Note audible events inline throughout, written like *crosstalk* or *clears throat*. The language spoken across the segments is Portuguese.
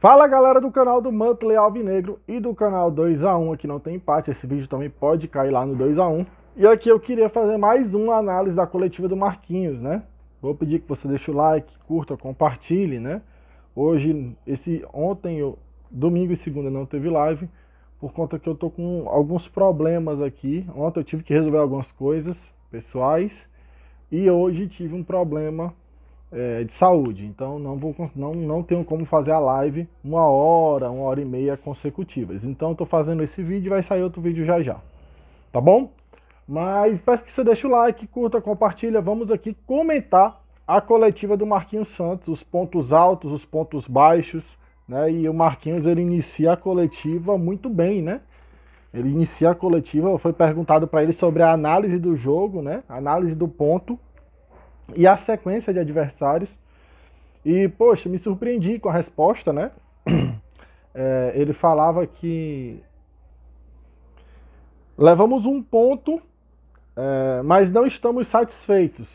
Fala galera do canal do Mantle Alvinegro e do canal 2x1, aqui não tem empate, esse vídeo também pode cair lá no 2x1. E aqui eu queria fazer mais uma análise da coletiva do Marquinhos, né? Vou pedir que você deixe o like, curta, compartilhe, né? Hoje, esse ontem, eu, domingo e segunda não teve live, por conta que eu tô com alguns problemas aqui. Ontem eu tive que resolver algumas coisas pessoais e hoje tive um problema é, de saúde, então não, vou, não, não tenho como fazer a live uma hora, uma hora e meia consecutivas. Então estou fazendo esse vídeo e vai sair outro vídeo já já, tá bom? Mas peço que você deixe o like, curta, compartilha, vamos aqui comentar a coletiva do Marquinhos Santos, os pontos altos, os pontos baixos, né? E o Marquinhos ele inicia a coletiva muito bem, né? Ele inicia a coletiva, foi perguntado para ele sobre a análise do jogo, né? A análise do ponto e a sequência de adversários. E, poxa, me surpreendi com a resposta, né? *clears throat* É, ele falava que levamos um ponto, é, mas não estamos satisfeitos.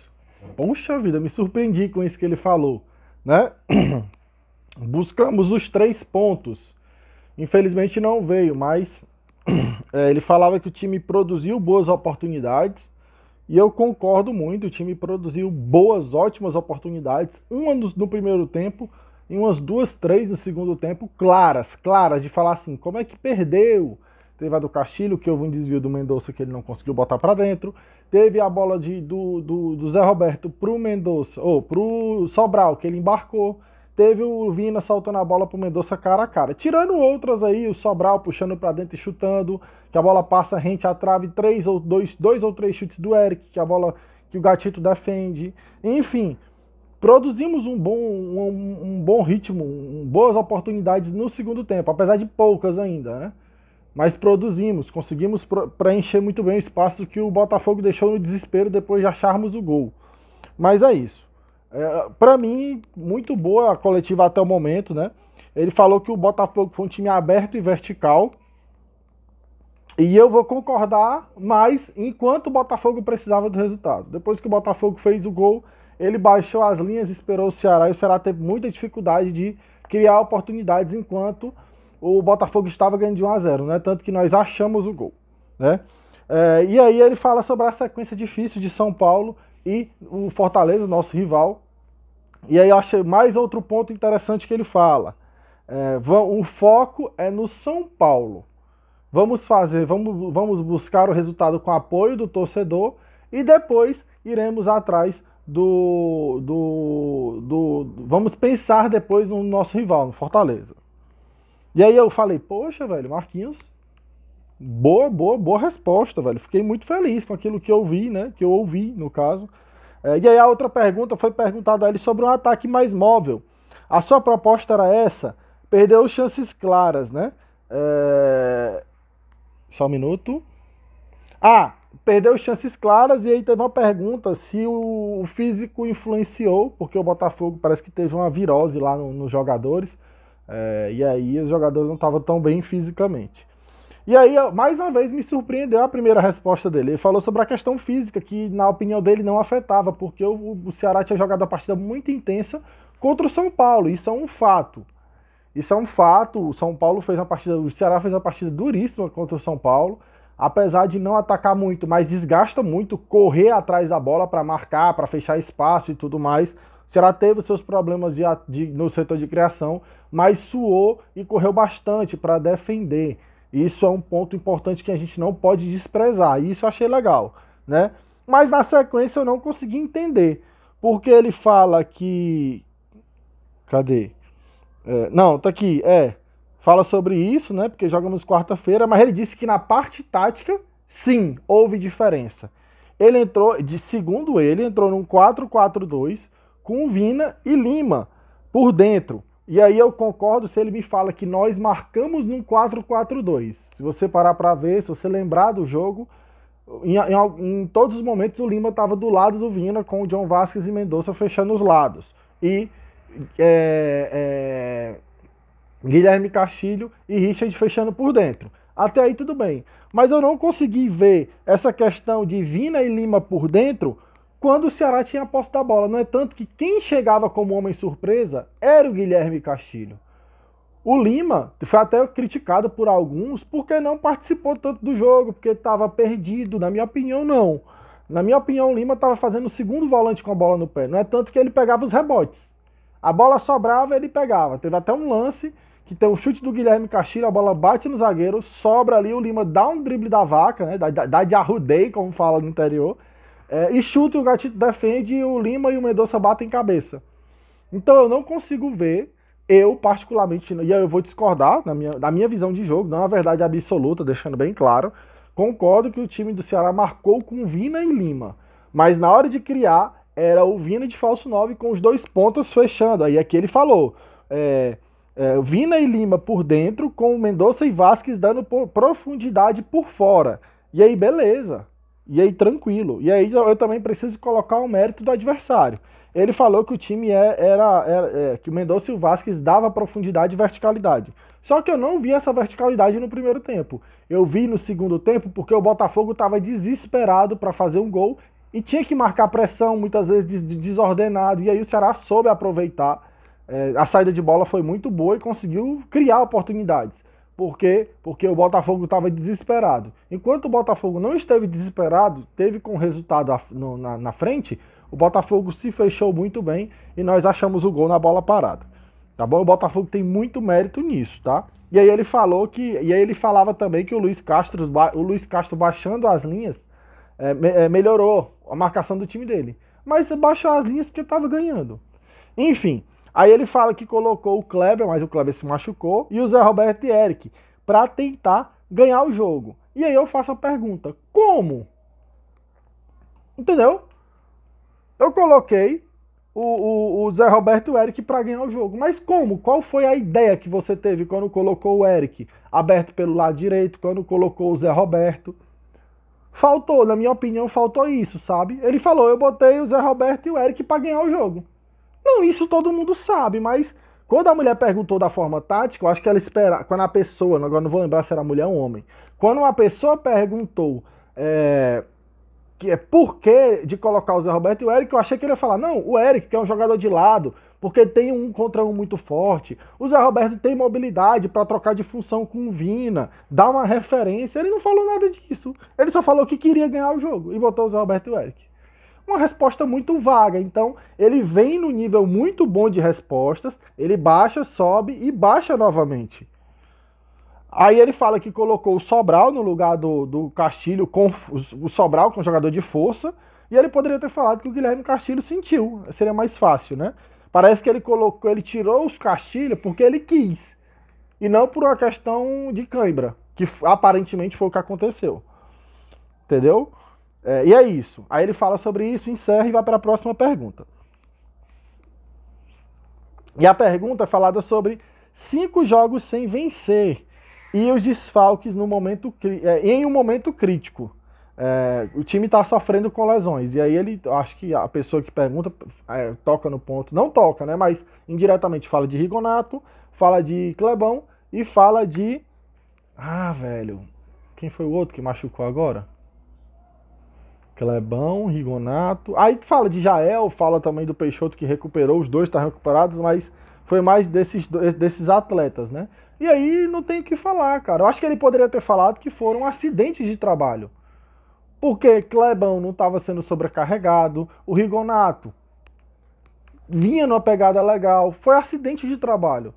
Poxa vida, me surpreendi com isso que ele falou, né? *clears throat* Buscamos os três pontos. Infelizmente não veio, mas *clears throat* é, ele falava que o time produziu boas oportunidades, e eu concordo muito, o time produziu boas, ótimas oportunidades, uma no, no primeiro tempo e umas duas, três no segundo tempo, claras, claras, de falar assim, como é que perdeu? Teve a do Castilho, que houve um desvio do Mendonça que ele não conseguiu botar para dentro. Teve a bola de, do, do, do Zé Roberto pro Mendonça, ou pro Sobral, que ele embarcou. Teve o Vina soltando a bola pro Mendonça cara a cara. Tirando outras aí, o Sobral puxando para dentro e chutando, que a bola passa rente à trave, três ou dois, dois ou três chutes do Eric, que a bola que o Gatito defende. Enfim, produzimos um bom, um, um bom ritmo, um, boas oportunidades no segundo tempo, apesar de poucas ainda, né? Mas produzimos, conseguimos preencher muito bem o espaço que o Botafogo deixou no desespero depois de acharmos o gol. Mas é isso. É, para mim, muito boa a coletiva até o momento, né? Ele falou que o Botafogo foi um time aberto e vertical. E eu vou concordar, mas enquanto o Botafogo precisava do resultado. Depois que o Botafogo fez o gol, ele baixou as linhas, esperou o Ceará e o Ceará teve muita dificuldade de criar oportunidades enquanto o Botafogo estava ganhando de 1 a 0, né? Tanto que nós achamos o gol, né? É, e aí ele fala sobre a sequência difícil de São Paulo e o Fortaleza, nosso rival. E aí eu achei mais outro ponto interessante que ele fala. É, o foco é no São Paulo. Vamos fazer, vamos, vamos buscar o resultado com apoio do torcedor e depois iremos atrás do, do, do. Vamos pensar depois no nosso rival, no Fortaleza. E aí eu falei, poxa, velho, Marquinhos boa, boa, boa resposta, velho. Fiquei muito feliz com aquilo que eu vi, né? Que eu ouvi, no caso. É, e aí a outra pergunta foi perguntada a ele sobre um ataque mais móvel. A sua proposta era essa? Perdeu chances claras, né? É... Só um minuto. Ah, perdeu chances claras e aí teve uma pergunta se o, físico influenciou, porque o Botafogo parece que teve uma virose lá no, nos jogadores. É, e aí os jogadores não estavam tão bem fisicamente. E aí, mais uma vez, me surpreendeu a primeira resposta dele. Ele falou sobre a questão física, que na opinião dele não afetava, porque o, o Ceará tinha jogado uma partida muito intensa contra o São Paulo. Isso é um fato. Isso é um fato. O São Paulo fez uma partida. O Ceará fez uma partida duríssima contra o São Paulo. Apesar de não atacar muito, mas desgasta muito correr atrás da bola para marcar, para fechar espaço e tudo mais. O Ceará teve seus problemas de, de, no setor de criação, mas suou e correu bastante para defender. Isso é um ponto importante que a gente não pode desprezar. E isso eu achei legal, né? Mas na sequência eu não consegui entender. Porque ele fala que. Cadê? É, não, tá aqui. É. Fala sobre isso, né? Porque jogamos quarta-feira, mas ele disse que na parte tática, sim, houve diferença. Ele entrou, de segundo ele, entrou num 4-4-2 com Vina e Lima por dentro. E aí eu concordo se ele me fala que nós marcamos num 4-4-2. Se você parar para ver, se você lembrar do jogo, em, em, em todos os momentos o Lima estava do lado do Vina com o John Vasquez e Mendonça fechando os lados. E é, é, Guilherme Castilho e Richard fechando por dentro. Até aí tudo bem. Mas eu não consegui ver essa questão de Vina e Lima por dentro quando o Ceará tinha a posse da bola. Não é tanto que quem chegava como homem surpresa era o Guilherme Castilho. O Lima foi até criticado por alguns porque não participou tanto do jogo, porque estava perdido. Na minha opinião, não. Na minha opinião, o Lima estava fazendo o segundo volante com a bola no pé. Não é tanto que ele pegava os rebotes. A bola sobrava, ele pegava. Teve até um lance que tem o chute do Guilherme Castilho, a bola bate no zagueiro, sobra ali, o Lima dá um drible da vaca, né? Da, da, da de arrudei, como fala no interior é, e chuta e o Gatito defende e o Lima e o Mendonça batem cabeça. Então eu não consigo ver, eu particularmente, e eu vou discordar na minha, da minha visão de jogo, não é uma verdade absoluta, deixando bem claro. Concordo que o time do Ceará marcou com Vina e Lima, mas na hora de criar era o Vina de falso 9 com os dois pontas fechando. Aí aqui é ele falou: é, é, Vina e Lima por dentro, com o Mendonça e Vasquez dando profundidade por fora. E aí, beleza. E aí, tranquilo. E aí, eu também preciso colocar o mérito do adversário. Ele falou que o time é, era, era é, que o Mendonça e o Vasquez dava profundidade e verticalidade. Só que eu não vi essa verticalidade no primeiro tempo. Eu vi no segundo tempo porque o Botafogo estava desesperado para fazer um gol e tinha que marcar pressão, muitas vezes desordenado. E aí o Ceará soube aproveitar. É, a saída de bola foi muito boa e conseguiu criar oportunidades. Por quê? Porque o Botafogo estava desesperado. Enquanto o Botafogo não esteve desesperado, teve com resultado no, na, na frente, o Botafogo se fechou muito bem e nós achamos o gol na bola parada. Tá bom? O Botafogo tem muito mérito nisso, tá? E aí ele falou que. E aí ele falava também que o Luiz Castro, o Luiz Castro baixando as linhas é, é, melhorou a marcação do time dele. Mas baixou as linhas porque estava ganhando. Enfim, Aí ele fala que colocou o Kleber, mas o Kleber se machucou, e o Zé Roberto e Eric, para tentar ganhar o jogo. E aí eu faço a pergunta: como? Entendeu? Eu coloquei o, o, o Zé Roberto e o Eric para ganhar o jogo. Mas como? Qual foi a ideia que você teve quando colocou o Eric aberto pelo lado direito, quando colocou o Zé Roberto? Faltou, na minha opinião, faltou isso, sabe? Ele falou: eu botei o Zé Roberto e o Eric para ganhar o jogo. Não, isso todo mundo sabe, mas quando a mulher perguntou da forma tática, eu acho que ela espera. Quando a pessoa, agora não vou lembrar se era mulher ou homem, quando uma pessoa perguntou é, que é por que de colocar o Zé Roberto e o Eric, eu achei que ele ia falar, não, o Eric, que é um jogador de lado, porque tem um contra um muito forte. O Zé Roberto tem mobilidade para trocar de função com o Vina, dar uma referência. Ele não falou nada disso. Ele só falou que queria ganhar o jogo e botou o Zé Roberto e o Eric uma resposta muito vaga. Então, ele vem no nível muito bom de respostas, ele baixa, sobe e baixa novamente. Aí ele fala que colocou o Sobral no lugar do, do Castilho, com, o Sobral, que é um jogador de força, e ele poderia ter falado que o Guilherme Castilho sentiu, seria mais fácil, né? Parece que ele colocou, ele tirou os Castilho porque ele quis, e não por uma questão de cãibra, que aparentemente foi o que aconteceu. Entendeu? É, e é isso. Aí ele fala sobre isso, encerra e vai para a próxima pergunta. E a pergunta é falada sobre cinco jogos sem vencer e os desfalques no momento é, em um momento crítico. É, o time está sofrendo com lesões. E aí ele, acho que a pessoa que pergunta é, toca no ponto, não toca, né? Mas indiretamente fala de Rigonato, fala de Clebão e fala de. Ah, velho. Quem foi o outro que machucou agora? Clebão, é Rigonato. Aí fala de Jael, fala também do Peixoto que recuperou, os dois estão tá recuperados, mas foi mais desses, desses atletas, né? E aí não tem o que falar, cara. Eu acho que ele poderia ter falado que foram acidentes de trabalho. Porque Clebão não estava sendo sobrecarregado, o Rigonato vinha numa pegada legal, foi acidente de trabalho.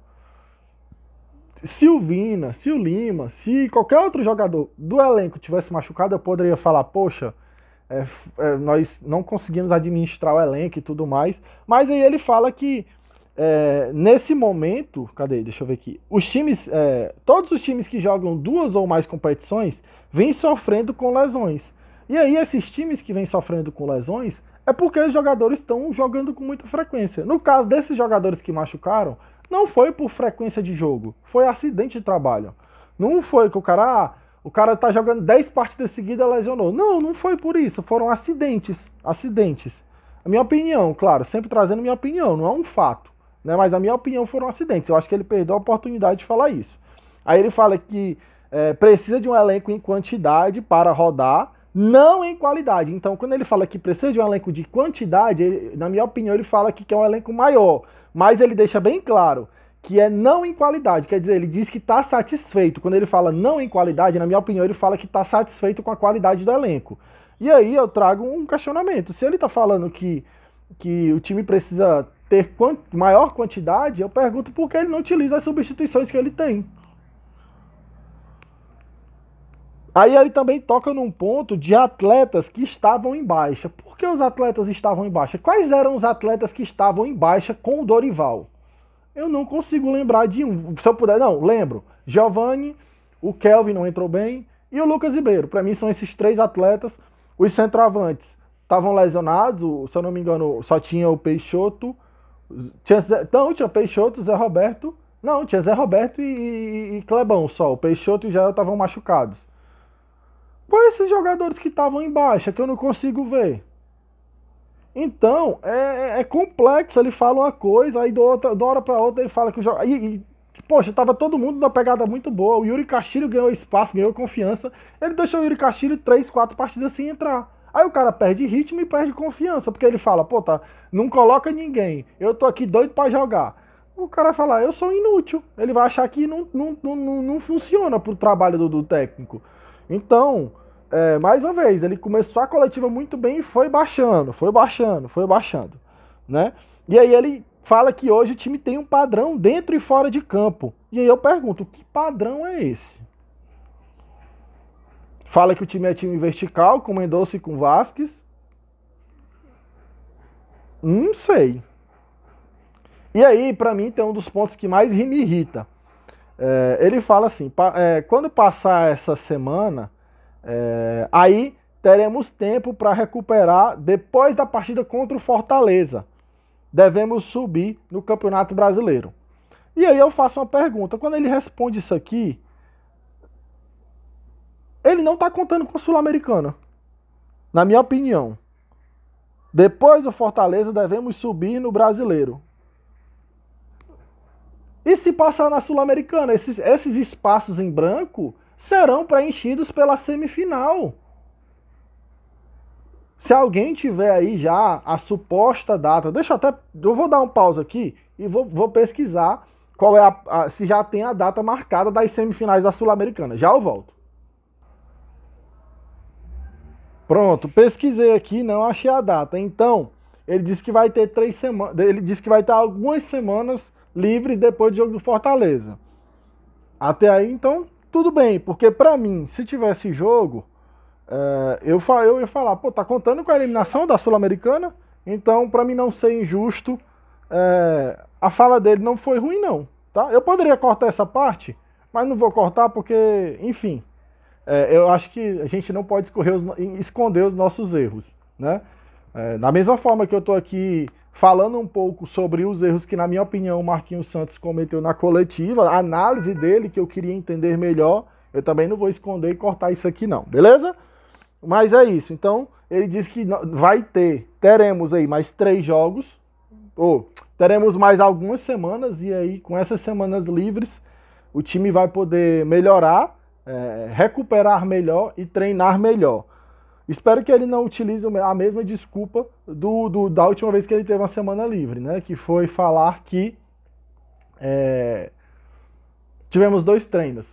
Se o Vina, se o Lima, se qualquer outro jogador do elenco tivesse machucado, eu poderia falar, poxa, é, é, nós não conseguimos administrar o elenco e tudo mais. Mas aí ele fala que é, nesse momento, cadê? Deixa eu ver aqui. Os times, é, todos os times que jogam duas ou mais competições vêm sofrendo com lesões. E aí esses times que vêm sofrendo com lesões é porque os jogadores estão jogando com muita frequência. No caso desses jogadores que machucaram, não foi por frequência de jogo, foi acidente de trabalho. Não foi que o cara ah, o cara tá jogando 10 partidas seguidas, lesionou. Não, não foi por isso, foram acidentes, acidentes. A minha opinião, claro, sempre trazendo minha opinião, não é um fato, né? Mas a minha opinião foram acidentes. Eu acho que ele perdeu a oportunidade de falar isso. Aí ele fala que é, precisa de um elenco em quantidade para rodar, não em qualidade. Então, quando ele fala que precisa de um elenco de quantidade, ele, na minha opinião, ele fala que quer um elenco maior. Mas ele deixa bem claro que é não em qualidade. Quer dizer, ele diz que está satisfeito. Quando ele fala não em qualidade, na minha opinião, ele fala que está satisfeito com a qualidade do elenco. E aí eu trago um questionamento. Se ele está falando que, que o time precisa ter quant, maior quantidade, eu pergunto por que ele não utiliza as substituições que ele tem. Aí ele também toca num ponto de atletas que estavam em baixa. Por que os atletas estavam em baixa? Quais eram os atletas que estavam em baixa com o Dorival? Eu não consigo lembrar de um. Se eu puder, não, lembro. Giovanni, o Kelvin não entrou bem e o Lucas Ribeiro. Para mim são esses três atletas. Os centroavantes estavam lesionados, o, se eu não me engano, só tinha o Peixoto. Tinha, então, tinha Peixoto, Zé Roberto. Não, tinha Zé Roberto e, e, e Clebão só. O Peixoto e o Jael estavam machucados. Quais esses jogadores que estavam em baixa que eu não consigo ver? Então, é, é, é, complexo. Ele fala uma coisa, aí do outra, da hora pra outra ele fala que o jogo. E, e, poxa, tava todo mundo numa pegada muito boa. O Yuri Castilho ganhou espaço, ganhou confiança. Ele deixou o Yuri Castilho três, quatro partidas sem entrar. Aí o cara perde ritmo e perde confiança, porque ele fala, pô, tá, não coloca ninguém. Eu tô aqui doido para jogar. O cara fala, eu sou inútil. Ele vai achar que não, não, não, não funciona pro trabalho do, do técnico. Então, é, mais uma vez, ele começou a coletiva muito bem e foi baixando, foi baixando, foi baixando, né? E aí ele fala que hoje o time tem um padrão dentro e fora de campo. E aí eu pergunto, que padrão é esse? Fala que o time é time vertical, com Mendonça e com Vasquez. Não sei. E aí, para mim, tem um dos pontos que mais me irrita. É, ele fala assim, pa, é, quando passar essa semana é, aí teremos tempo para recuperar depois da partida contra o Fortaleza. Devemos subir no Campeonato Brasileiro. E aí eu faço uma pergunta. Quando ele responde isso aqui, ele não está contando com a Sul-Americana. Na minha opinião. Depois do Fortaleza, devemos subir no Brasileiro. E se passar na Sul-Americana? Esses, esses espaços em branco serão preenchidos pela semifinal. Se alguém tiver aí já a suposta data, deixa eu até. Eu vou dar um pausa aqui e vou, vou pesquisar qual é a, a, se já tem a data marcada das semifinais da Sul-Americana. Já eu volto. Pronto, pesquisei aqui, não achei a data. Então, ele disse que vai ter três semanas. Ele disse que vai ter algumas semanas livres depois do jogo do Fortaleza. Até aí, então, tudo bem, porque para mim, se tivesse jogo, é, eu, eu ia falar, pô, tá contando com a eliminação da Sul-Americana, então para mim não ser injusto, é, a fala dele não foi ruim não, tá? Eu poderia cortar essa parte, mas não vou cortar porque, enfim, é, eu acho que a gente não pode os, esconder os nossos erros, né? É, da mesma forma que eu tô aqui falando um pouco sobre os erros que, na minha opinião, o Marquinhos Santos cometeu na coletiva, a análise dele que eu queria entender melhor. Eu também não vou esconder e cortar isso aqui, não, beleza? Mas é isso. Então, ele diz que vai ter, teremos aí mais três jogos, ou teremos mais algumas semanas, e aí, com essas semanas livres, o time vai poder melhorar, é, recuperar melhor e treinar melhor. Espero que ele não utilize a mesma desculpa do, do, da última vez que ele teve uma semana livre, né? Que foi falar que é, tivemos dois treinos,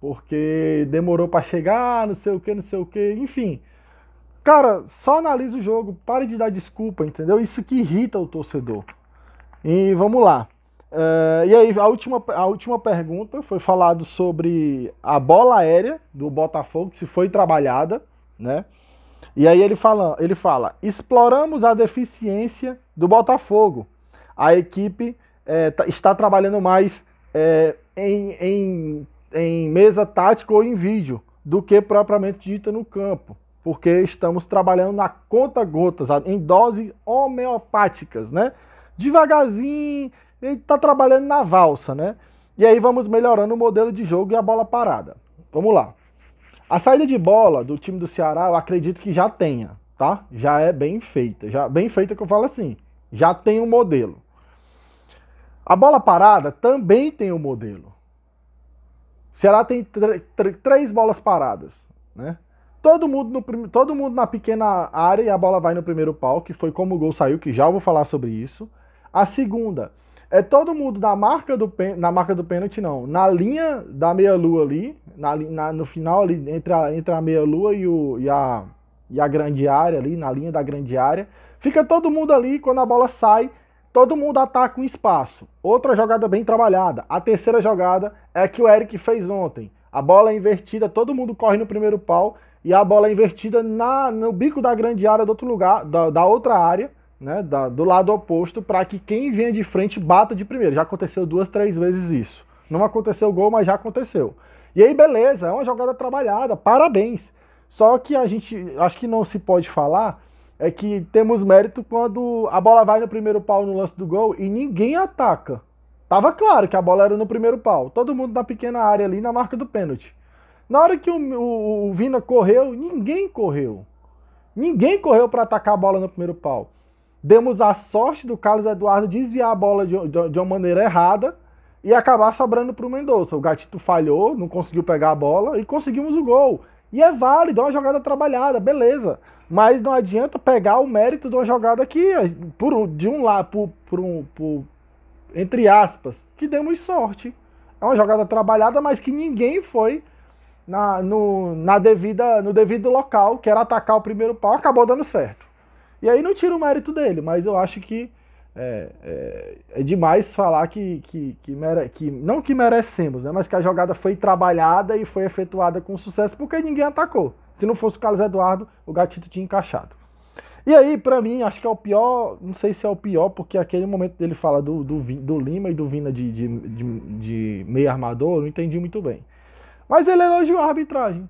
porque demorou para chegar, não sei o que, não sei o que, enfim. Cara, só analisa o jogo, pare de dar desculpa, entendeu? Isso que irrita o torcedor. E vamos lá. É, e aí, a última, a última pergunta foi falado sobre a bola aérea do Botafogo, se foi trabalhada, né? E aí ele fala, ele fala: exploramos a deficiência do Botafogo. A equipe é, está trabalhando mais é, em, em, em mesa tática ou em vídeo do que propriamente dita no campo, porque estamos trabalhando na conta gotas, em doses homeopáticas, né? Devagarzinho, ele está trabalhando na valsa, né? E aí vamos melhorando o modelo de jogo e a bola parada. Vamos lá. A saída de bola do time do Ceará, eu acredito que já tenha, tá? Já é bem feita. Já, bem feita que eu falo assim, já tem um modelo. A bola parada também tem um modelo. O Ceará tem três bolas paradas, né? Todo mundo, no todo mundo na pequena área e a bola vai no primeiro pau, que foi como o gol saiu, que já vou falar sobre isso. A segunda, é todo mundo na marca do na marca do pênalti não, na linha da meia lua ali, na, na, no final ali entre a, entre a meia lua e, o, e, a, e a grande área ali, na linha da grande área, fica todo mundo ali quando a bola sai, todo mundo ataca um espaço. Outra jogada bem trabalhada. A terceira jogada é que o Eric fez ontem. A bola é invertida, todo mundo corre no primeiro pau e a bola é invertida na, no bico da grande área do outro lugar, da, da outra área né, da, do lado oposto para que quem venha de frente bata de primeiro. Já aconteceu duas, três vezes isso. Não aconteceu o gol, mas já aconteceu. E aí, beleza, é uma jogada trabalhada, parabéns. Só que a gente, acho que não se pode falar, é que temos mérito quando a bola vai no primeiro pau no lance do gol e ninguém ataca. Tava claro que a bola era no primeiro pau, todo mundo na pequena área ali na marca do pênalti. Na hora que o, o, o Vina correu, ninguém correu. Ninguém correu para atacar a bola no primeiro pau demos a sorte do Carlos Eduardo desviar a bola de, de, de uma maneira errada e acabar sobrando para o Mendonça. O Gatito falhou, não conseguiu pegar a bola e conseguimos o gol. E é válido, é uma jogada trabalhada, beleza. Mas não adianta pegar o mérito de uma jogada que, por, de um lado, por, por um, por, entre aspas, que demos sorte. É uma jogada trabalhada, mas que ninguém foi na, no, na devida, no devido local, que era atacar o primeiro pau, acabou dando certo. E aí não tira o mérito dele, mas eu acho que é, é, é demais falar que, que, que, mere, que, não que merecemos, né, mas que a jogada foi trabalhada e foi efetuada com sucesso porque ninguém atacou. Se não fosse o Carlos Eduardo, o Gatito tinha encaixado. E aí, para mim, acho que é o pior, não sei se é o pior, porque aquele momento dele fala do, do, do Lima e do Vina de, de, de, de meio armador, não entendi muito bem. Mas ele elogiou a arbitragem.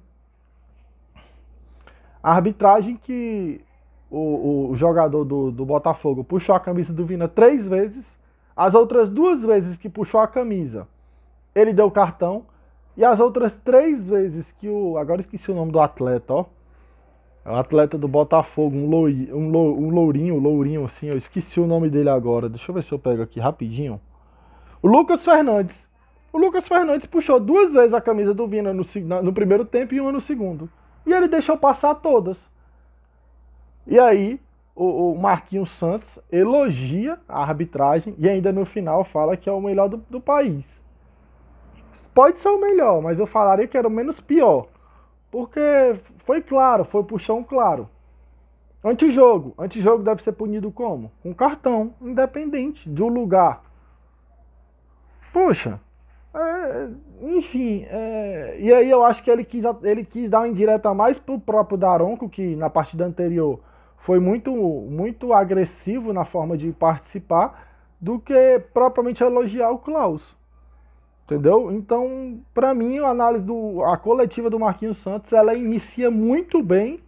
A arbitragem que o, o jogador do, do Botafogo puxou a camisa do Vina três vezes. As outras duas vezes que puxou a camisa, ele deu cartão. E as outras três vezes que o. Agora esqueci o nome do atleta, ó. É o atleta do Botafogo, um, loi, um, lo um lourinho, lourinho assim, eu esqueci o nome dele agora. Deixa eu ver se eu pego aqui rapidinho. O Lucas Fernandes. O Lucas Fernandes puxou duas vezes a camisa do Vina no, no primeiro tempo e uma no segundo. E ele deixou passar todas. E aí o, o Marquinhos Santos elogia a arbitragem e ainda no final fala que é o melhor do, do país. Pode ser o melhor, mas eu falaria que era o menos pior. Porque foi claro, foi puxão claro. Antijogo. Antijogo deve ser punido como? Com cartão, independente do lugar. Poxa. É, enfim. É, e aí eu acho que ele quis, ele quis dar uma indireta mais pro próprio Daronco, que na partida anterior foi muito, muito agressivo na forma de participar do que propriamente elogiar o Klaus. Entendeu? Então, para mim, a análise do a coletiva do Marquinhos Santos, ela inicia muito bem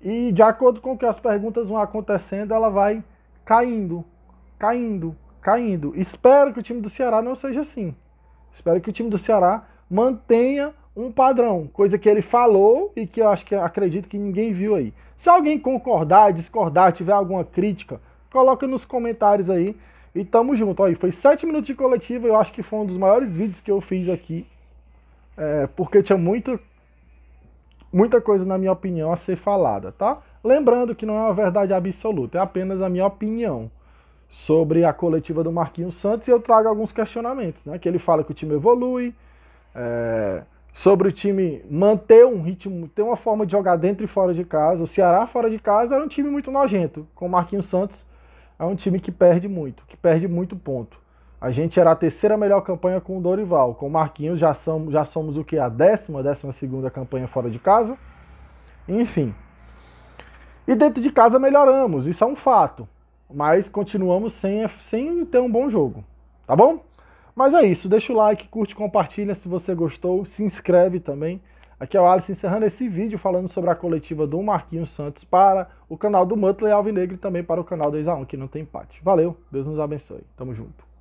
e de acordo com que as perguntas vão acontecendo, ela vai caindo, caindo, caindo. Espero que o time do Ceará não seja assim. Espero que o time do Ceará mantenha um padrão, coisa que ele falou e que eu acho que acredito que ninguém viu aí. Se alguém concordar, discordar, tiver alguma crítica, coloca nos comentários aí e tamo junto. Aí foi sete minutos de coletiva, eu acho que foi um dos maiores vídeos que eu fiz aqui, é, porque tinha muito, muita coisa, na minha opinião, a ser falada, tá? Lembrando que não é uma verdade absoluta, é apenas a minha opinião sobre a coletiva do Marquinhos Santos e eu trago alguns questionamentos, né? Que ele fala que o time evolui, é, sobre o time manter um ritmo, ter uma forma de jogar dentro e fora de casa. O Ceará fora de casa era um time muito nojento, com o Marquinhos Santos é um time que perde muito, que perde muito ponto. A gente era a terceira melhor campanha com o Dorival, com o Marquinhos já somos, já somos o que? A décima, décima segunda campanha fora de casa. Enfim. E dentro de casa melhoramos, isso é um fato. Mas continuamos sem, sem ter um bom jogo. Tá bom? Mas é isso, deixa o like, curte, compartilha se você gostou, se inscreve também. Aqui é o Alisson encerrando esse vídeo falando sobre a coletiva do Marquinhos Santos para o canal do Muttley Alvinegro e também para o canal do Exaon, que não tem empate. Valeu, Deus nos abençoe. Tamo junto.